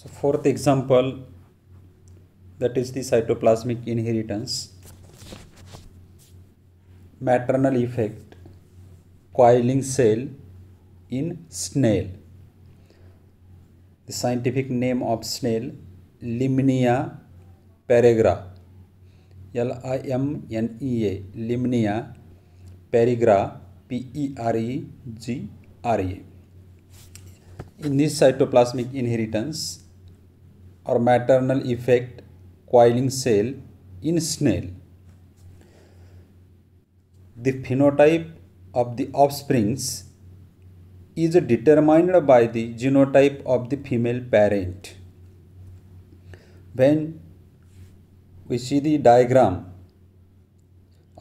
So fourth example that is the cytoplasmic inheritance, maternal effect, coiling cell in snail. The scientific name of snail Limnia peregra L I M N E A Limnia perigra P E R E G R A. In this cytoplasmic inheritance, or maternal effect coiling cell in snail. The phenotype of the offsprings is determined by the genotype of the female parent. When we see the diagram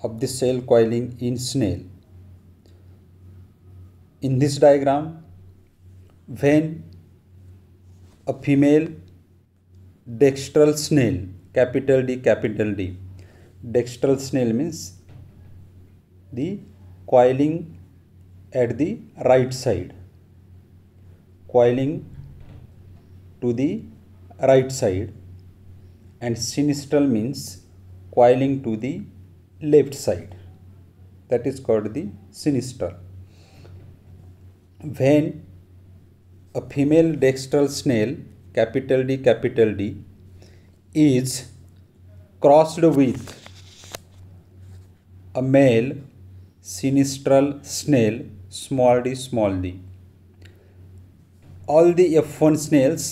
of the cell coiling in snail, in this diagram, when a female dextral snail capital d capital d dextral snail means the coiling at the right side coiling to the right side and sinistral means coiling to the left side that is called the sinistral when a female dextral snail capital D capital D is crossed with a male sinistral snail small d small d all the F1 snails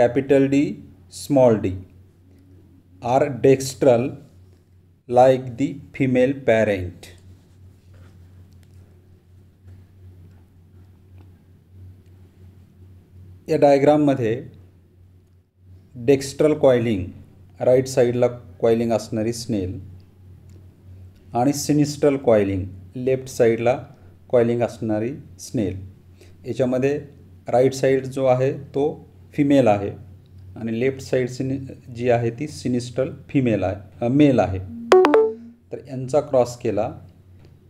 capital D small d are dextral like the female parent या डायग्राममध्ये dextral coiling right साईडला coiling असणारी snail आणि sinistral coiling left साईडला coiling असणारी snail याच्यामध्ये right side जो आहे तो फिमेल आहे आणि लेफ्ट साईड सिनि जी आहे ती सिनिस्ट्रल फिमेल आहे मेल आहे तर यांचा क्रॉस केला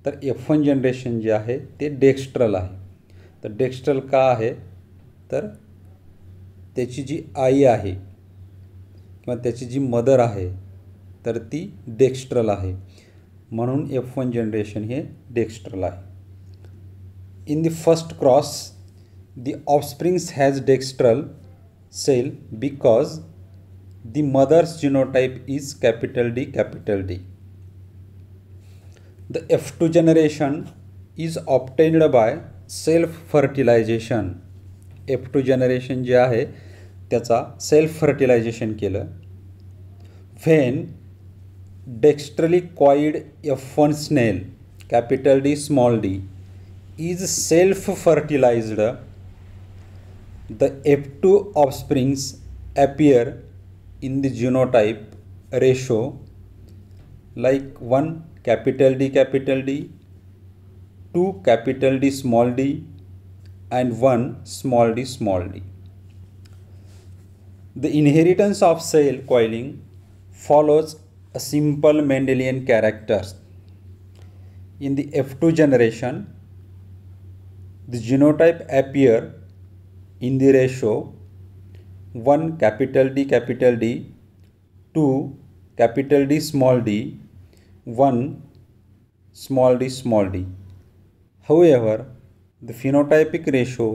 तर एफ वन जनरेशन जे आहे ते डेक्स्ट्रल आहे तर डेक्स्ट्रल का आहे तर त्याची जी आई आहे किंवा त्याची जी मदर आहे तर ती डेक्स्ट्रल आहे म्हणून एफ वन जनरेशन हे डेक्स्ट्रल आहे in the first cross the offsprings has dextral shell because the mother's genotype is capital D capital D the F two generation is obtained by self fertilisation F two generation जे आहे त्याचा self fertilisation के when dextrally coiled F snail capital D small D is self fertilised the F two offsprings appear in the genotype ratio like one capital D capital D two capital D small D and one small D small D The inheritance of cell coiling follows a simple Mendelian character. In the F2 generation, the genotype appear in the ratio 1 capital D capital D 2 capital D small d 1 small d small d. However, the phenotypic ratio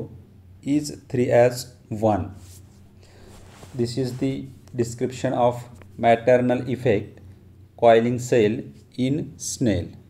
is 3 as 1 this is the description of maternal effect coiling cell in snail